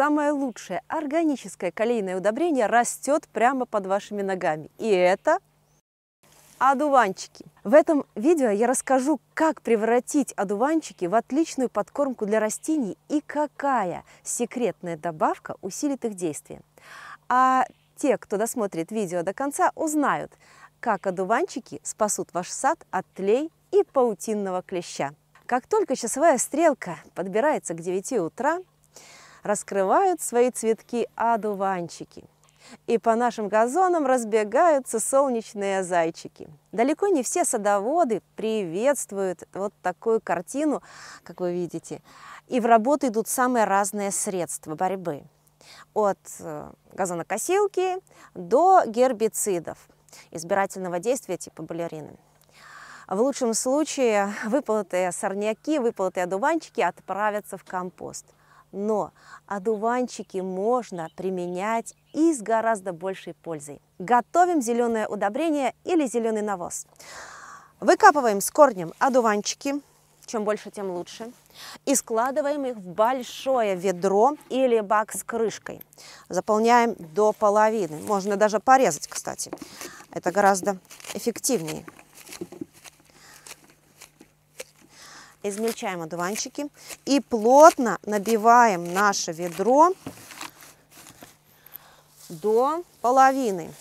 самое лучшее органическое калийное удобрение растет прямо под вашими ногами. И это одуванчики. В этом видео я расскажу, как превратить одуванчики в отличную подкормку для растений и какая секретная добавка усилит их действие. А те, кто досмотрит видео до конца, узнают, как одуванчики спасут ваш сад от тлей и паутинного клеща. Как только часовая стрелка подбирается к 9 утра, раскрывают свои цветки одуванчики. И по нашим газонам разбегаются солнечные зайчики. Далеко не все садоводы приветствуют вот такую картину, как вы видите. И в работу идут самые разные средства борьбы. От э, газонокосилки до гербицидов избирательного действия типа балерины. В лучшем случае выплатые сорняки, выплатые одуванчики отправятся в компост – но одуванчики можно применять и с гораздо большей пользой. Готовим зеленое удобрение или зеленый навоз. Выкапываем с корнем одуванчики, чем больше, тем лучше, и складываем их в большое ведро или бак с крышкой. Заполняем до половины, можно даже порезать, кстати. Это гораздо эффективнее. измельчаем одуванчики и плотно набиваем наше ведро до половины.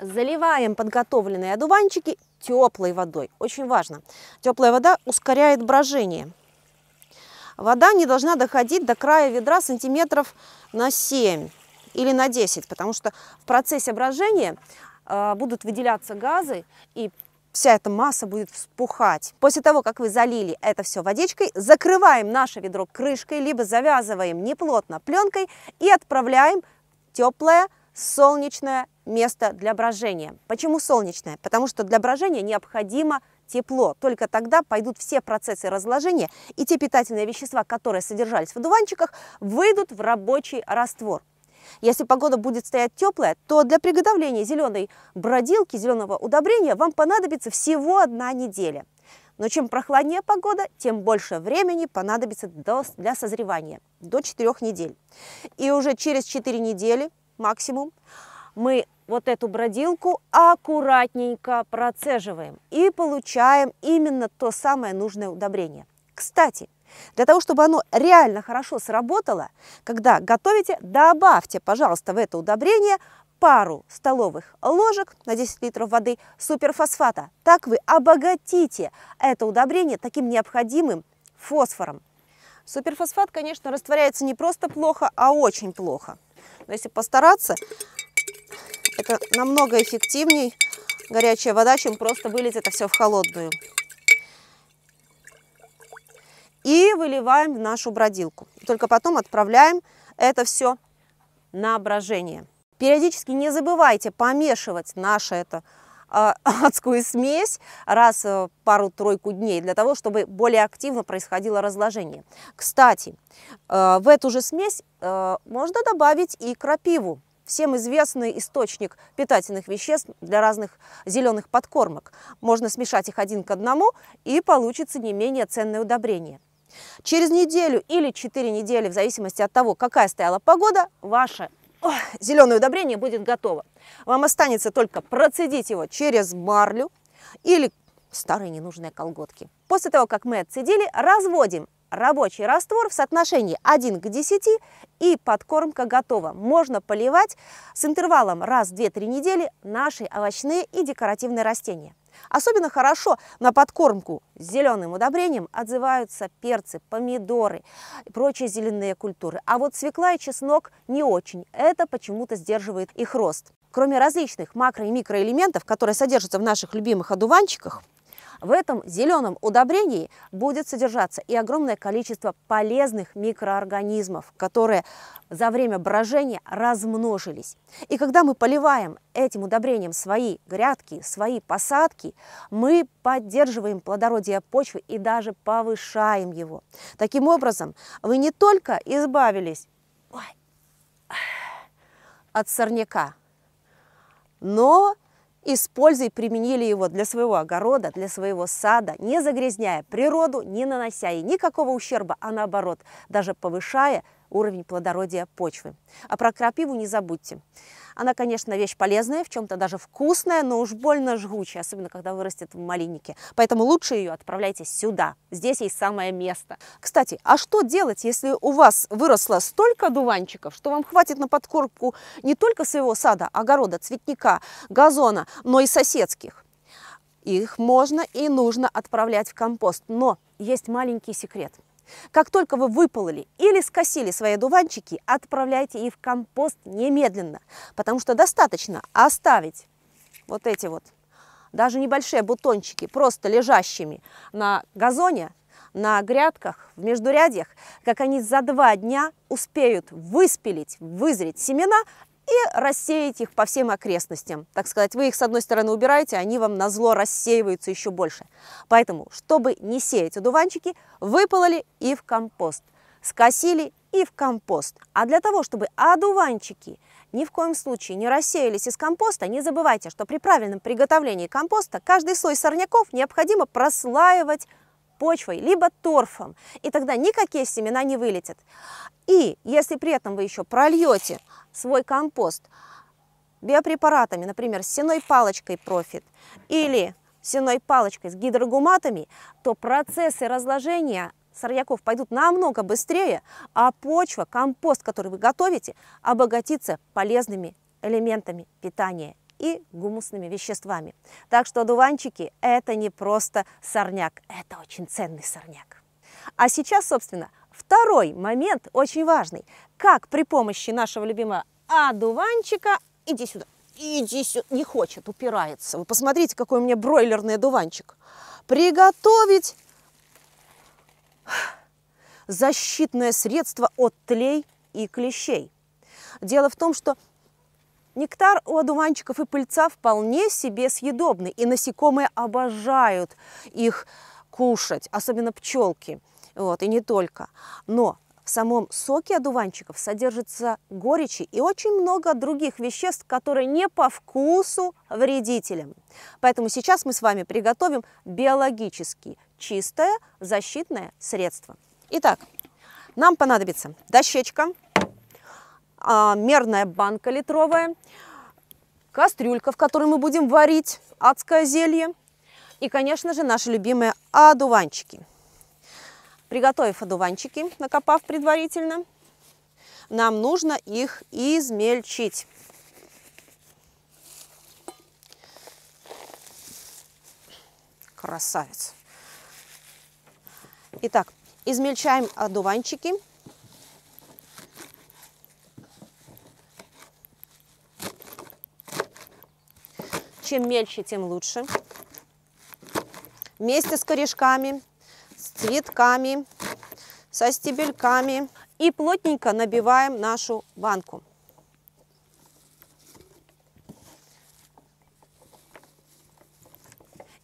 Заливаем подготовленные одуванчики теплой водой. Очень важно. Теплая вода ускоряет брожение. Вода не должна доходить до края ведра сантиметров на 7 или на 10, потому что в процессе брожения а, будут выделяться газы, и вся эта масса будет вспухать. После того, как вы залили это все водичкой, закрываем наше ведро крышкой, либо завязываем неплотно пленкой и отправляем теплое солнечное место для брожения. Почему солнечное? Потому что для брожения необходимо тепло. Только тогда пойдут все процессы разложения, и те питательные вещества, которые содержались в одуванчиках, выйдут в рабочий раствор. Если погода будет стоять теплая, то для приготовления зеленой бродилки, зеленого удобрения вам понадобится всего одна неделя. Но чем прохладнее погода, тем больше времени понадобится для созревания, до 4 недель. И уже через 4 недели максимум мы вот эту бродилку аккуратненько процеживаем и получаем именно то самое нужное удобрение. Кстати, для того, чтобы оно реально хорошо сработало, когда готовите, добавьте, пожалуйста, в это удобрение пару столовых ложек на 10 литров воды суперфосфата. Так вы обогатите это удобрение таким необходимым фосфором. Суперфосфат, конечно, растворяется не просто плохо, а очень плохо. Но если постараться, это намного эффективнее горячая вода, чем просто вылить это все в холодную и выливаем в нашу бродилку. только потом отправляем это все на брожение. Периодически не забывайте помешивать нашу это а, адскую смесь раз в пару-тройку дней, для того, чтобы более активно происходило разложение. Кстати, э, в эту же смесь э, можно добавить и крапиву. Всем известный источник питательных веществ для разных зеленых подкормок. Можно смешать их один к одному, и получится не менее ценное удобрение. Через неделю или 4 недели, в зависимости от того, какая стояла погода, ваше о, зеленое удобрение будет готово. Вам останется только процедить его через марлю или старые ненужные колготки. После того, как мы отцедили, разводим рабочий раствор в соотношении 1 к 10 и подкормка готова. Можно поливать с интервалом раз 2-3 недели наши овощные и декоративные растения. Особенно хорошо на подкормку с зеленым удобрением отзываются перцы, помидоры и прочие зеленые культуры. А вот свекла и чеснок не очень. Это почему-то сдерживает их рост. Кроме различных макро- и микроэлементов, которые содержатся в наших любимых одуванчиках, в этом зеленом удобрении будет содержаться и огромное количество полезных микроорганизмов, которые за время брожения размножились. И когда мы поливаем этим удобрением свои грядки, свои посадки, мы поддерживаем плодородие почвы и даже повышаем его. Таким образом, вы не только избавились от сорняка, но и применили его для своего огорода, для своего сада, не загрязняя природу, не нанося ей никакого ущерба, а наоборот, даже повышая уровень плодородия почвы. А про крапиву не забудьте. Она, конечно, вещь полезная, в чем-то даже вкусная, но уж больно жгучая, особенно когда вырастет в малиннике. Поэтому лучше ее отправляйте сюда. Здесь есть самое место. Кстати, а что делать, если у вас выросло столько дуванчиков, что вам хватит на подкормку не только своего сада, огорода, цветника, газона, но и соседских? Их можно и нужно отправлять в компост. Но есть маленький секрет – как только вы выпололи или скосили свои дуванчики, отправляйте их в компост немедленно, потому что достаточно оставить вот эти вот, даже небольшие бутончики, просто лежащими на газоне, на грядках, в междурядьях, как они за два дня успеют выспелить, вызреть семена и рассеять их по всем окрестностям. Так сказать, вы их с одной стороны убираете, они вам на зло рассеиваются еще больше. Поэтому, чтобы не сеять одуванчики, выпололи и в компост, скосили и в компост. А для того, чтобы одуванчики ни в коем случае не рассеялись из компоста, не забывайте, что при правильном приготовлении компоста каждый слой сорняков необходимо прослаивать почвой, либо торфом. И тогда никакие семена не вылетят. И если при этом вы еще прольете свой компост биопрепаратами, например, сеной палочкой профит или сеной палочкой с гидрогуматами, то процессы разложения сорняков пойдут намного быстрее, а почва, компост, который вы готовите, обогатится полезными элементами питания и гумусными веществами. Так что одуванчики – это не просто сорняк, это очень ценный сорняк. А сейчас, собственно, второй момент очень важный. Как при помощи нашего любимого одуванчика, иди сюда, иди сюда, не хочет, упирается. Вы посмотрите, какой у меня бройлерный одуванчик. Приготовить защитное средство от тлей и клещей. Дело в том, что Нектар у одуванчиков и пыльца вполне себе съедобный, и насекомые обожают их кушать, особенно пчелки, вот, и не только. Но в самом соке одуванчиков содержится горечи и очень много других веществ, которые не по вкусу вредителям. Поэтому сейчас мы с вами приготовим биологически чистое защитное средство. Итак, нам понадобится дощечка, а, мерная банка литровая, кастрюлька, в которой мы будем варить адское зелье и, конечно же, наши любимые одуванчики. Приготовив одуванчики, накопав предварительно, нам нужно их измельчить. Красавец! Итак, измельчаем одуванчики – Чем мельче, тем лучше. Вместе с корешками, с цветками, со стебельками. И плотненько набиваем нашу банку.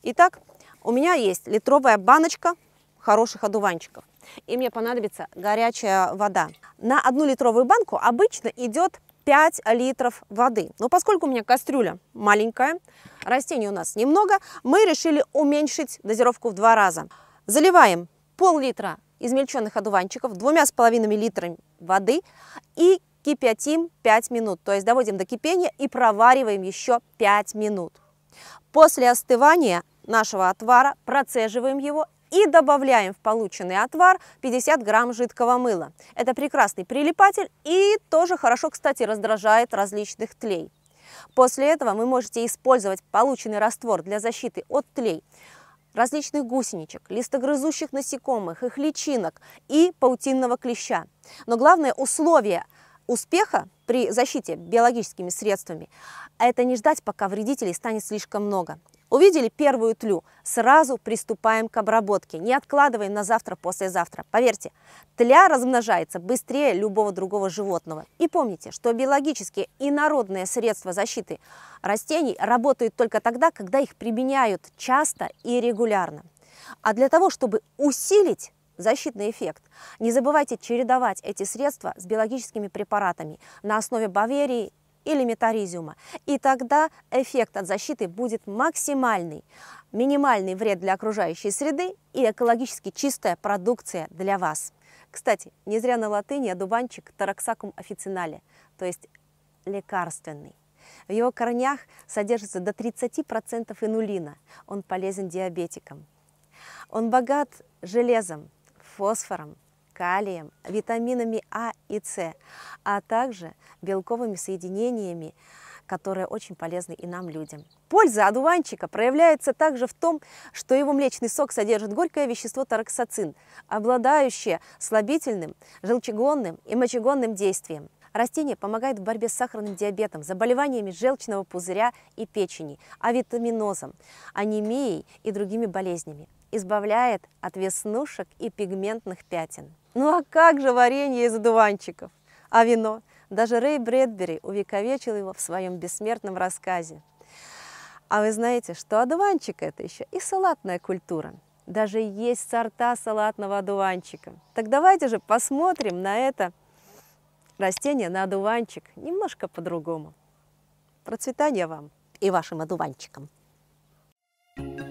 Итак, у меня есть литровая баночка хороших одуванчиков. И мне понадобится горячая вода. На одну литровую банку обычно идет 5 литров воды. Но поскольку у меня кастрюля маленькая, растений у нас немного, мы решили уменьшить дозировку в два раза. Заливаем пол-литра измельченных одуванчиков двумя с половиной литрами воды и кипятим 5 минут. То есть доводим до кипения и провариваем еще 5 минут. После остывания нашего отвара процеживаем его и добавляем в полученный отвар 50 грамм жидкого мыла. Это прекрасный прилипатель и тоже хорошо, кстати, раздражает различных тлей. После этого вы можете использовать полученный раствор для защиты от тлей различных гусеничек, листогрызущих насекомых, их личинок и паутинного клеща. Но главное условие – успеха при защите биологическими средствами – это не ждать, пока вредителей станет слишком много. Увидели первую тлю, сразу приступаем к обработке, не откладываем на завтра-послезавтра. Поверьте, тля размножается быстрее любого другого животного. И помните, что биологические и народные средства защиты растений работают только тогда, когда их применяют часто и регулярно. А для того, чтобы усилить защитный эффект. Не забывайте чередовать эти средства с биологическими препаратами на основе баверии или метаризиума. И тогда эффект от защиты будет максимальный. Минимальный вред для окружающей среды и экологически чистая продукция для вас. Кстати, не зря на латыни одуванчик тараксакум официнале, то есть лекарственный. В его корнях содержится до 30% инулина. Он полезен диабетикам. Он богат железом, фосфором, калием, витаминами А и С, а также белковыми соединениями, которые очень полезны и нам, людям. Польза одуванчика проявляется также в том, что его млечный сок содержит горькое вещество тараксоцин, обладающее слабительным, желчегонным и мочегонным действием. Растение помогает в борьбе с сахарным диабетом, заболеваниями желчного пузыря и печени, авитаминозом, анемией и другими болезнями избавляет от веснушек и пигментных пятен. Ну а как же варенье из одуванчиков? А вино? Даже Рэй Брэдбери увековечил его в своем бессмертном рассказе. А вы знаете, что одуванчик – это еще и салатная культура. Даже есть сорта салатного одуванчика. Так давайте же посмотрим на это растение, на одуванчик, немножко по-другому. Процветания вам и вашим одуванчикам! Thank you.